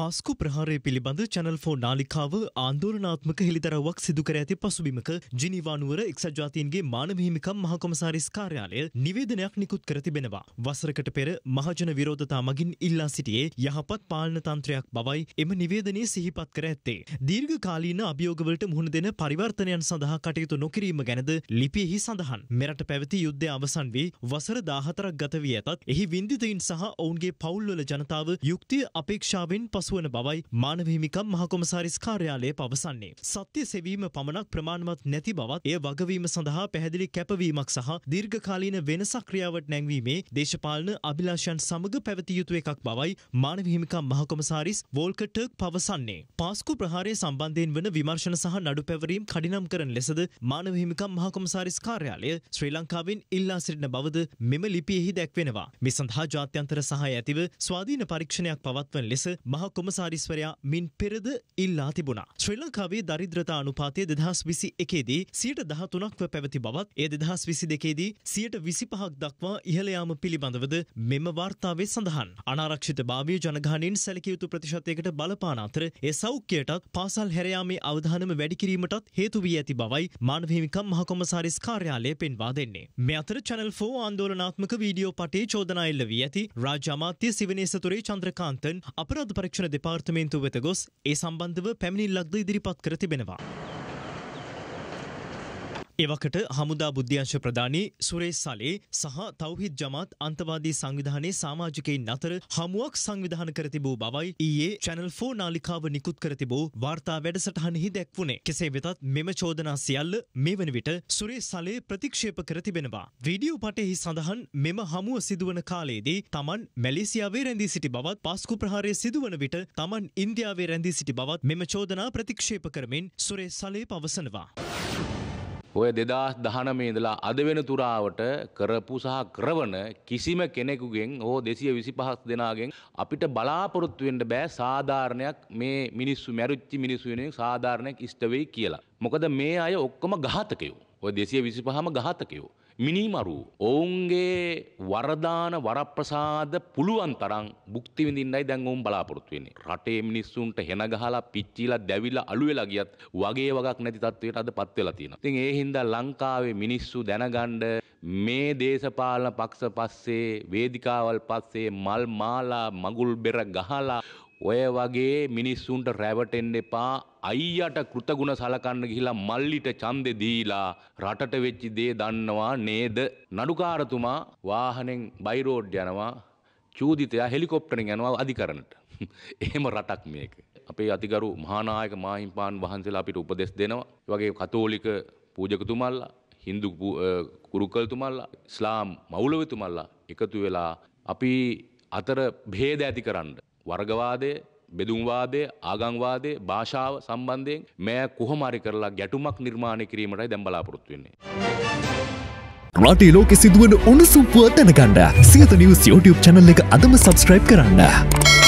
පාස්කු ප්‍රහාරය පිළිබඳ channel for නාලිකාව ආන්දෝලනාත්මක හෙළිදරව්වක් සිදුකර ඇති පසුබිමක ජිනිවානුවර එක්සත් ජාතීන්ගේ මානවහිමිකම් මහකොමසාරිස් කාර්යාලය නිවේදනයක් නිකුත් කර තිබෙනවා. වසරකට පෙර මහජන විරෝධතා මගින් ඉල්ලා සිටියේ යහපත් පාලන තන්ත්‍රයක් බවයි එම නිවේදනයේ සිහිපත් කර ඇත්තේ. දීර්ඝකාලීන අභියෝගවලට මුහුණ දෙන පරිවර්තනයන් සඳහා කටයුතු නොකිරීම ගැනද ලිපියෙහි සඳහන්. මෙරට පැවති යුද්ධය අවසන් වී වසර 14ක් ගත වී ඇතත් එහි වින්දිතයින් සහ ඔවුන්ගේ පවුල්වල ජනතාව යුක්තිය අපේක්ෂාවෙන් පසු සුවන බවයි මානවහිමිකම් මහකොමසාරිස් කාර්යාලය පවසන්නේ. සත්‍ය සෙවීම පමණක් ප්‍රමාණවත් නැති බවත් එය වගවීම සඳහා පැහැදිලි කැපවීමක් සහ දීර්ඝකාලීන වෙනසක් ක්‍රියාවට නැංවීමේ දේශපාලන අභිලාෂයන් සමග පැවතිය යුතු එකක් බවයි මානවහිමිකම් මහකොමසාරිස් වෝල්කටර්ක් පවසන්නේ. පාස්කු ප්‍රහාරය සම්බන්ධයෙන් වන විමර්ශන සහ නඩු පැවරීම් කඩිනම් කරන ලෙසද මානවහිමිකම් මහකොමසාරිස් කාර්යාලය ශ්‍රී ලංකාවෙන් ඉල්ලා සිටින බවද මෙම ලිපියෙහි දැක්වෙනවා. මේ සඳහා ජාත්‍යන්තර සහය ඇතිව ස්වාධීන පරීක්ෂණයක් පවත්වන ලෙස මහකොම කොමසාරිස්වරයා මින් පෙරද ඉල්ලා තිබුණා. ශ්‍රී ලංකාවේ දරිද්‍රතා අනුපාතය දෙදහස් විසි එකේදී සියට දහතුනක්ව පැවති බවත් ඒ දෙදහස් විසි දෙකේදී සියට විසි පහක් දක්වා ඉහළයාම පිළිබඳවද මෙම වාර්තාවේ සඳහන්. අනාරක්ෂිත භාවය ජනගානින් සැලකයුතු ප්‍රතිශතයකට බලපාන අතර ඒ සෞඛ්‍යයටත් පාසල් හැරයාමේ අවධානම වැඩිකිරීමටත් හේතු වී ඇති බවයි මානවහිමිකම් මහකොමසාරිස් කාර්යාලය පෙන්වා දෙන්නේ. මෙ අතර චැනල් 4 ආන්දෝලනාත්මක වීඩියෝ පටේ චෝදනා එල්ල වී ඇති රාජ්‍ය අමාත්‍ය සිවනේසතුරේ චන්ද්‍රකාන්තන් අපරාධ පරීක්ෂ ආරක්ෂණ දෙපාර්තමේන්තුව වෙත ගොස් ඒ සම්බන්ධව පැමිණිල්ලක්ද ඉදිරිපත් කර තිබෙනවා. එවකට හමුදා බුද්ධ්‍යංශ ප්‍රධානී සුරේ සලේ සහ තවහිත් ජමාත් අන්තවාදී සංවිධානයේ සාමාජිකයින් අතර හමුවක් සංවිධාන කර තිබූ බවයි ඊයේ චැනල් 4 නාලිකාව නිකුත් කර තිබූ වාර්තා වැඩසටහනෙහි දැක්වුණේ. කෙසේ වෙතත් මෙම චෝදනා සියල්ල මේ වන විට සුරේ සලේ ප්‍රතික්ෂේප කර තිබෙනවා. වීඩියෝ පටෙහි සඳහන් මෙම හමුව සිදුවන කාලයේදී තමන් මැලේසියාවේ රැඳී සිටි බවත් පාස්කු ප්‍රහාරය සිදුවන විට තමන් ඉන්දියාවේ රැඳී සිටි බවත් මෙම චෝදනා ප්‍රතික්ෂේප කරමින් සුරේ සලේ පවසනවා. ඔය දෙදස් දහනමේ ඉඳලා අද වෙන තුරාවට කරපු සහ කරවන කිසිම කෙනෙකුගෙන් හෝ දෙසිය විසි පහස් දෙනාගෙන් අපිට බලාපොරොත්තුවෙන්ට බෑ සාධාරණයක් මේ මිනිස්සු මැරුච්චි මිනිස්සු වෙනෙන් සාධාරණයක් ඉස්ටවෙයි කියලා. මොකද මේ අය ඔක්කොම ගාතකයෝ. ඔය දෙසිය විසිපහම ඝාතකයෝ. මිනිමරුවෝ. ඔවුන්ගේ වරදාන වරප්‍රසාද පුළුවන් තරම් භුක්ති විඳින්නයි දැන් ඔවුන් බලාපොරොත්තු වෙන්නේ. රටේ මිනිස්සුන්ට හෙන ගහලා පිච්චිලා දැවිලා අළු වෙලා ගියත් වගේ වගක් නැති තත්වයකට අදපත් වෙලා තියෙනවා. ඉතින් ඒ හින්දා ලංකාවේ මිනිස්සු දැනගන්න මේ දේශපාලන පක්ෂ පස්සේ වේදිකාවල් පස්සේ මල් මාලා මගුල් බෙර ගහලා ඔය වගේ මිනිස්සුන්ට රැවටෙන්න එපා අයියට කෘතගුණ සලකන්න ගිහිලා මල්ලිට ඡන්දේ දීලා රටට වෙච්ච දේ දන්නවා නේද නඩුකාරතුමා වාහනෙන් බයි රෝඩ් යනවා චූදිතයා හෙලිකොප්ටරෙන් යනවා අධිකරණයට එහෙම රටක් මේක අපේ අතිගරු මහානායක මාහිම්පාන් වහන්සේලා අපිට උපදෙස් දෙනවා වගේ කතෝලික පූජකතුමල්ලා හින්දු කුරුකල්තුමල්ලා ඉස්ලාම් මවුලවතුමල්ලා එකතු වෙලා අපි අතර භේද ඇති කරන්න වර්ගවාදය බෙදුම්වාදය ආගංවාදය භාෂාව සම්බන්ධයෙන් මෑ කොහොමරි කරලා ගැටුමක් නිර්මාණය කිරීමටයි දැම්බලාපොරොත්තු වෙන්නේ. රටේ ලෝකෙ සිදුවන උණුසුම්පුව දැනගන්න සියත නිවස් YouTube channel එක අදම subscribe කරන්න.